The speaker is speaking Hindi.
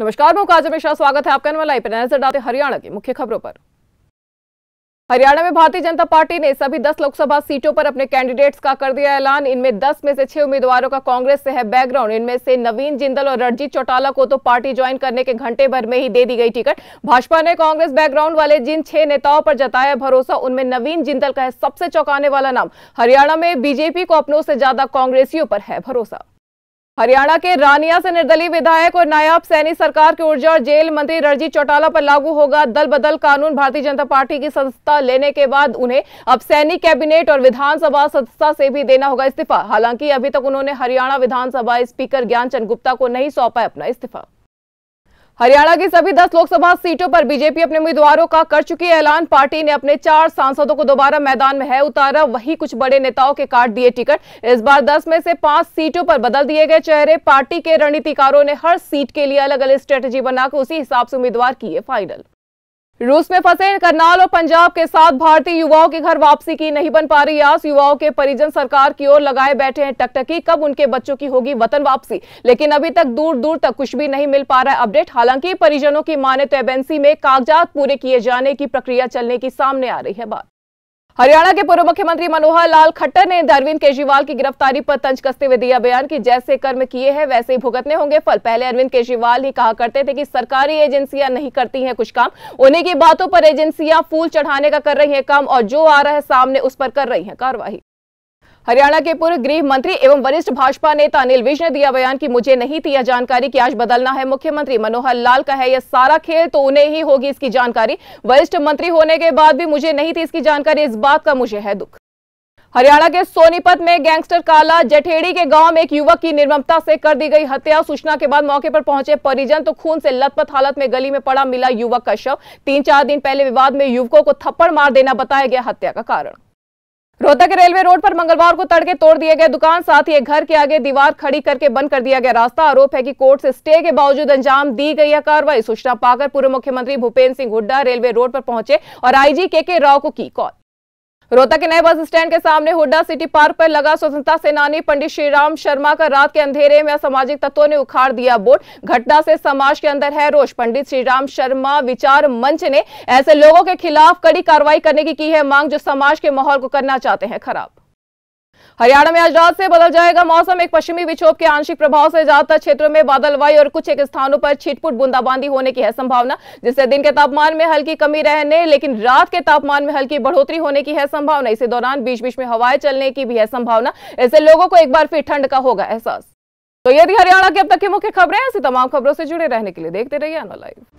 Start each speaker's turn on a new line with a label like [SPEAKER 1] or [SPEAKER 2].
[SPEAKER 1] नमस्कार मैं काजल मिश्रा स्वागत है आपका वाला पर नजर डालते हरियाणा की मुख्य खबरों पर हरियाणा में भारतीय जनता पार्टी ने सभी 10 लोकसभा सीटों पर अपने कैंडिडेट्स का कर दिया ऐलान इनमें 10 में से 6 उम्मीदवारों का कांग्रेस से है बैकग्राउंड इनमें से नवीन जिंदल और रणजीत चौटाला को तो पार्टी ज्वाइन करने के घंटे भर में ही दे दी गई टिकट भाजपा ने कांग्रेस बैकग्राउंड वाले जिन छह नेताओं पर जताया भरोसा उनमें नवीन जिंदल का है सबसे चौकाने वाला नाम हरियाणा में बीजेपी को अपनों से ज्यादा कांग्रेसियों पर है भरोसा हरियाणा के रानिया से निर्दलीय विधायक और नायाब सैनी सरकार के ऊर्जा और जेल मंत्री रणजीत चौटाला पर लागू होगा दल बदल कानून भारतीय जनता पार्टी की सदस्यता लेने के बाद उन्हें अब सैनी कैबिनेट और विधानसभा सदस्यता से भी देना होगा इस्तीफा हालांकि अभी तक उन्होंने हरियाणा विधानसभा स्पीकर ज्ञान चंद गुप्ता को नहीं सौंपा अपना इस्तीफा हरियाणा की सभी 10 लोकसभा सीटों पर बीजेपी अपने उम्मीदवारों का कर चुकी है ऐलान पार्टी ने अपने चार सांसदों को दोबारा मैदान में है उतारा वही कुछ बड़े नेताओं के काट दिए टिकट इस बार 10 में से पांच सीटों पर बदल दिए गए चेहरे पार्टी के रणनीतिकारों ने हर सीट के लिए अलग अलग स्ट्रेटेजी बनाकर उसी हिसाब से उम्मीदवार किए फाइनल रूस में फंसे करनाल और पंजाब के साथ भारतीय युवाओं के घर वापसी की नहीं बन पा रही आस युवाओं के परिजन सरकार की ओर लगाए बैठे हैं टकटकी कब उनके बच्चों की होगी वतन वापसी लेकिन अभी तक दूर दूर तक कुछ भी नहीं मिल पा रहा है अपडेट हालांकि परिजनों की माने तो एबेंसी में कागजात पूरे किए जाने की प्रक्रिया चलने की सामने आ रही है बात हरियाणा के पूर्व मुख्यमंत्री मनोहर लाल खट्टर ने अरविंद केजरीवाल की गिरफ्तारी पर तंज कसते हुए दिया बयान कि जैसे कर्म किए हैं वैसे ही भुगतने होंगे फल पहले अरविंद केजरीवाल ही कहा करते थे कि सरकारी एजेंसियां नहीं करती हैं कुछ काम उन्हीं की बातों पर एजेंसियां फूल चढ़ाने का कर रही हैं काम और जो आ रहा है सामने उस पर कर रही हैं कार्रवाई हरियाणा के पूर्व गृह मंत्री एवं वरिष्ठ भाजपा नेता अनिल विज ने दिया बयान कि मुझे नहीं थी यह जानकारी कि आज बदलना है मुख्यमंत्री मनोहर लाल का है यह सारा खेल तो उन्हें ही होगी इसकी जानकारी वरिष्ठ मंत्री होने के बाद भी मुझे नहीं थी इसकी जानकारी इस बात का मुझे है दुख हरियाणा के सोनीपत में गैंगस्टर काला जठेड़ी के गांव में एक युवक की निर्ममता से कर दी गई हत्या सूचना के बाद मौके पर पहुंचे परिजन तो खून से लथपथ हालत में गली में पड़ा मिला युवक का शव तीन चार दिन पहले विवाद में युवकों को थप्पड़ मार देना बताया गया हत्या का कारण रोहतक रेलवे रोड पर मंगलवार को तड़के तोड़ दिए गए दुकान साथ ही एक घर के आगे दीवार खड़ी करके बंद कर दिया गया रास्ता आरोप है कि कोर्ट से स्टे के बावजूद अंजाम दी गई है कार्रवाई सूचना पाकर पूर्व मुख्यमंत्री भूपेंद्र सिंह हुड्डा रेलवे रोड पर पहुंचे और आईजी के के राव को की कॉल रोहतक के नए बस स्टैंड के सामने हुड्डा सिटी पार्क पर लगा स्वतंत्रता सेनानी पंडित श्रीराम शर्मा का रात के अंधेरे में असामाजिक तत्वों ने उखाड़ दिया बोर्ड घटना से समाज के अंदर है रोष पंडित श्रीराम शर्मा विचार मंच ने ऐसे लोगों के खिलाफ कड़ी कार्रवाई करने की की है मांग जो समाज के माहौल को करना चाहते हैं खराब हरियाणा में आज रात से बदल जाएगा मौसम एक पश्चिमी विक्षोभ के आंशिक प्रभाव से ज्यादातर क्षेत्रों में बादल वायु और कुछ एक स्थानों पर छिटपुट बूंदाबांदी होने की है संभावना जिससे दिन के तापमान में हल्की कमी रहने लेकिन रात के तापमान में हल्की बढ़ोतरी होने की है संभावना इसी दौरान बीच बीच में हवाएं चलने की भी है संभावना इससे लोगों को एक बार फिर ठंड का होगा एहसास तो यदि हरियाणा की अब तक की मुख्य खबरें ऐसी तमाम खबरों से जुड़े रहने के लिए देखते रहिए लाइव